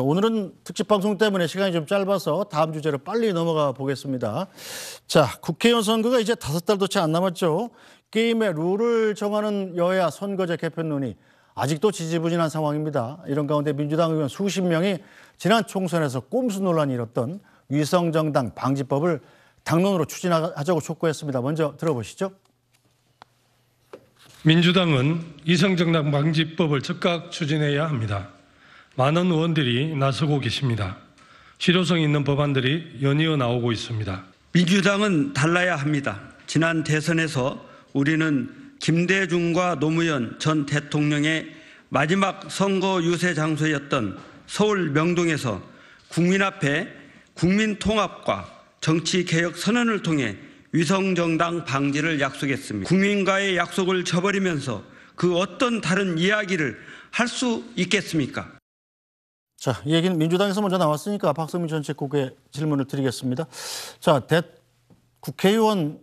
오늘은 특집 방송 때문에 시간이 좀 짧아서 다음 주제로 빨리 넘어가 보겠습니다. 자, 국회의원 선거가 이제 다섯 달도 채 안 남았죠. 게임의 룰을 정하는 여야 선거제 개편 논의 아직도 지지부진한 상황입니다. 이런 가운데 민주당 의원 수십 명이 지난 총선에서 꼼수 논란이 일었던 위성정당 방지법을 당론으로 추진하자고 촉구했습니다. 먼저 들어보시죠. 민주당은 위성정당 방지법을 즉각 추진해야 합니다. 많은 의원들이 나서고 계십니다. 실효성 있는 법안들이 연이어 나오고 있습니다. 민주당은 달라야 합니다. 지난 대선에서 우리는 김대중과 노무현 전 대통령의 마지막 선거 유세 장소였던 서울 명동에서 국민 앞에 국민 통합과 정치 개혁 선언을 통해 위성 정당 방지를 약속했습니다. 국민과의 약속을 저버리면서 그 어떤 다른 이야기를 할 수 있겠습니까? 자, 이 얘기는 민주당에서 먼저 나왔으니까 박성민 전최고에 질문을 드리겠습니다. 자, 대, 국회의원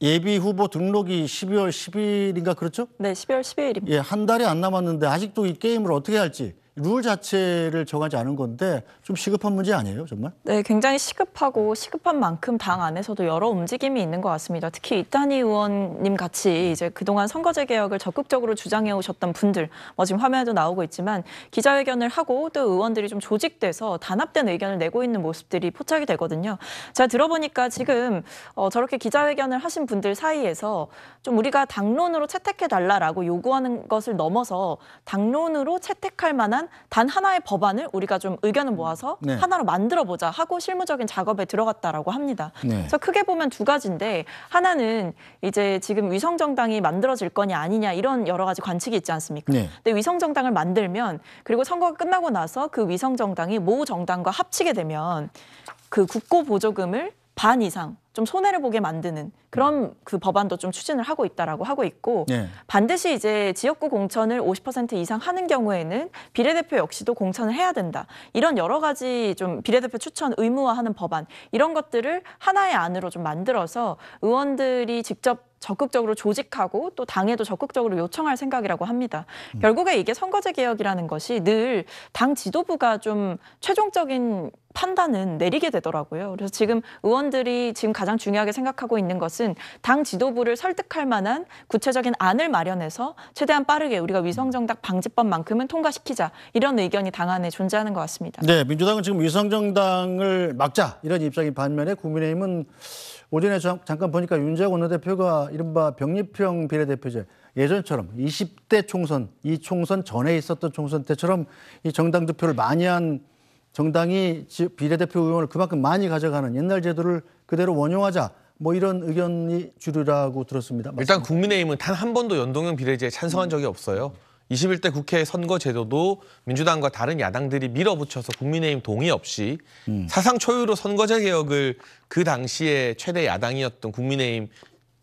예비 후보 등록이 12월 10일인가 그렇죠? 네, 12월 12일입니다. 예, 한 달이 안 남았는데 아직도 이 게임을 어떻게 할지 룰 자체를 정하지 않은 건데 좀 시급한 문제 아니에요, 정말? 네, 굉장히 시급하고 시급한 만큼 당 안에서도 여러 움직임이 있는 것 같습니다. 특히 이따니 의원님 같이 이제 그동안 선거제 개혁을 적극적으로 주장해 오셨던 분들, 뭐 지금 화면에도 나오고 있지만 기자회견을 하고 또 의원들이 좀 조직돼서 단합된 의견을 내고 있는 모습들이 포착이 되거든요. 제가 들어보니까 지금 어, 저렇게 기자회견을 하신 분들 사이에서 좀 우리가 당론으로 채택해 달라라고 요구하는 것을 넘어서 당론으로 채택할 만한 대한 단 하나의 법안을 우리가 좀 의견을 모아서 네. 하나로 만들어 보자 하고 실무적인 작업에 들어갔다라고 합니다. 네. 그래서 크게 보면 두 가지인데 하나는 이제 지금 위성 정당이 만들어질 거냐 아니냐 이런 여러 가지 관측이 있지 않습니까? 네. 근데 위성 정당을 만들면 그리고 선거가 끝나고 나서 그 위성 정당이 모 정당과 합치게 되면 그 국고 보조금을 반 이상 좀 손해를 보게 만드는 그런 음. 그 법안도 좀 추진을 하고 있다라고 하고 있고 네. 반드시 이제 지역구 공천을 50% 이상 하는 경우에는 비례대표 역시도 공천을 해야 된다 이런 여러 가지 좀 비례대표 추천 의무화하는 법안 이런 것들을 하나의 안으로 좀 만들어서 의원들이 직접 적극적으로 조직하고 또 당에도 적극적으로 요청할 생각이라고 합니다. 음. 결국에 이게 선거제 개혁이라는 것이 늘 당 지도부가 좀 최종적인 판단은 내리게 되더라고요. 그래서 지금 의원들이 지금 가장 중요하게 생각하고 있는 것은 당 지도부를 설득할 만한 구체적인 안을 마련해서 최대한 빠르게 우리가 위성정당 방지법만큼은 통과시키자 이런 의견이 당 안에 존재하는 것 같습니다. 네, 민주당은 지금 위성정당을 막자 이런 입장인 반면에 국민의힘은 오전에 잠깐 보니까 윤재욱 원내대표가 이른바 병립형 비례대표제 예전처럼 20대 총선, 이 총선 전에 있었던 총선 때처럼 이 정당 투표를 많이 한 정당이 비례대표 의원을 그만큼 많이 가져가는 옛날 제도를 그대로 원용하자 뭐 이런 의견이 주류라고 들었습니다. 맞습니다. 일단 국민의힘은 단 한 번도 연동형 비례제에 찬성한 적이 없어요. 21대 국회 선거 제도도 민주당과 다른 야당들이 밀어붙여서 국민의힘 동의 없이 음. 사상 초유로 선거제 개혁을 그 당시에 최대 야당이었던 국민의힘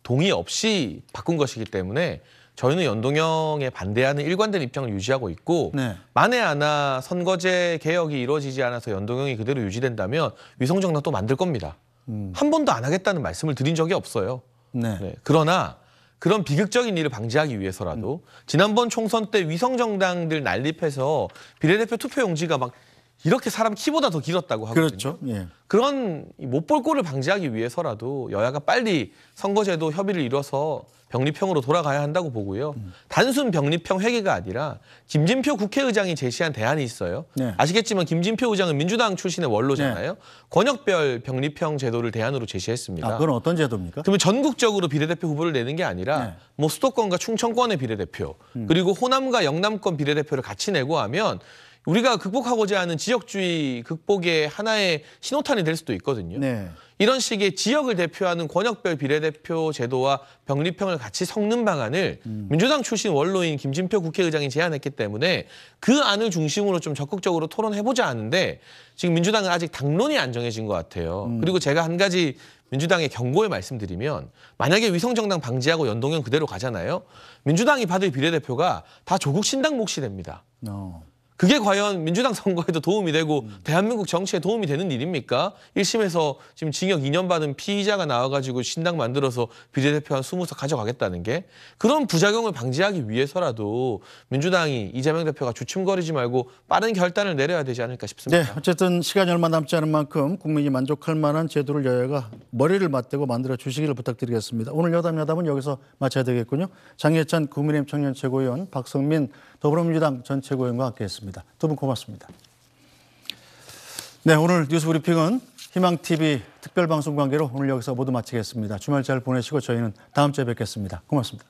동의 없이 바꾼 것이기 때문에 저희는 연동형에 반대하는 일관된 입장을 유지하고 있고 네. 만에 하나 선거제 개혁이 이루어지지 않아서 연동형이 그대로 유지된다면 위성정당 또 만들 겁니다. 음. 한 번도 안 하겠다는 말씀을 드린 적이 없어요. 네. 네. 그러나 그런 비극적인 일을 방지하기 위해서라도 음. 지난번 총선 때 위성정당들 난립해서 비례대표 투표용지가 막 이렇게 사람 키보다 더 길었다고 하거든요. 그렇죠. 예. 그런 못 볼 꼴을 방지하기 위해서라도 여야가 빨리 선거제도 협의를 이뤄서 병립형으로 돌아가야 한다고 보고요. 음. 단순 병립형 회계가 아니라 김진표 국회의장이 제시한 대안이 있어요. 네. 아시겠지만 김진표 의장은 민주당 출신의 원로잖아요. 네. 권역별 병립형 제도를 대안으로 제시했습니다. 아, 그건 어떤 제도입니까? 그러면 전국적으로 비례대표 후보를 내는 게 아니라 네. 뭐 수도권과 충청권의 비례대표 음. 그리고 호남과 영남권 비례대표를 같이 내고 하면 우리가 극복하고자 하는 지역주의 극복의 하나의 신호탄이 될 수도 있거든요. 네. 이런 식의 지역을 대표하는 권역별 비례대표 제도와 병립형을 같이 섞는 방안을 음. 민주당 출신 원로인 김진표 국회의장이 제안했기 때문에 그 안을 중심으로 좀 적극적으로 토론해보자 하는데 지금 민주당은 아직 당론이 안 정해진 것 같아요. 음. 그리고 제가 한 가지 민주당의 경고에 말씀드리면 만약에 위성정당 방지하고 연동형 그대로 가잖아요. 민주당이 받을 비례대표가 다 조국 신당 몫이 됩니다. n 어. 그게 과연 민주당 선거에도 도움이 되고 음. 대한민국 정치에 도움이 되는 일입니까? 1심에서 지금 징역 2년 받은 피의자가 나와가지고 신당 만들어서 비례대표 한 20석 가져가겠다는 게 그런 부작용을 방지하기 위해서라도 민주당이 이재명 대표가 주춤거리지 말고 빠른 결단을 내려야 되지 않을까 싶습니다. 네, 어쨌든 시간이 얼마 남지 않은 만큼 국민이 만족할 만한 제도를 여야가 머리를 맞대고 만들어 주시기를 부탁드리겠습니다. 오늘 여담 여담은 여기서 마쳐야 되겠군요. 장혜찬 국민의힘 청년 최고위원 박성민 더불어민주당 전 최고위원과 함께했습니다. 두 분 고맙습니다. 네, 오늘 뉴스 브리핑은 희망TV 특별방송 관계로 오늘 여기서 모두 마치겠습니다. 주말 잘 보내시고 저희는 다음 주에 뵙겠습니다. 고맙습니다.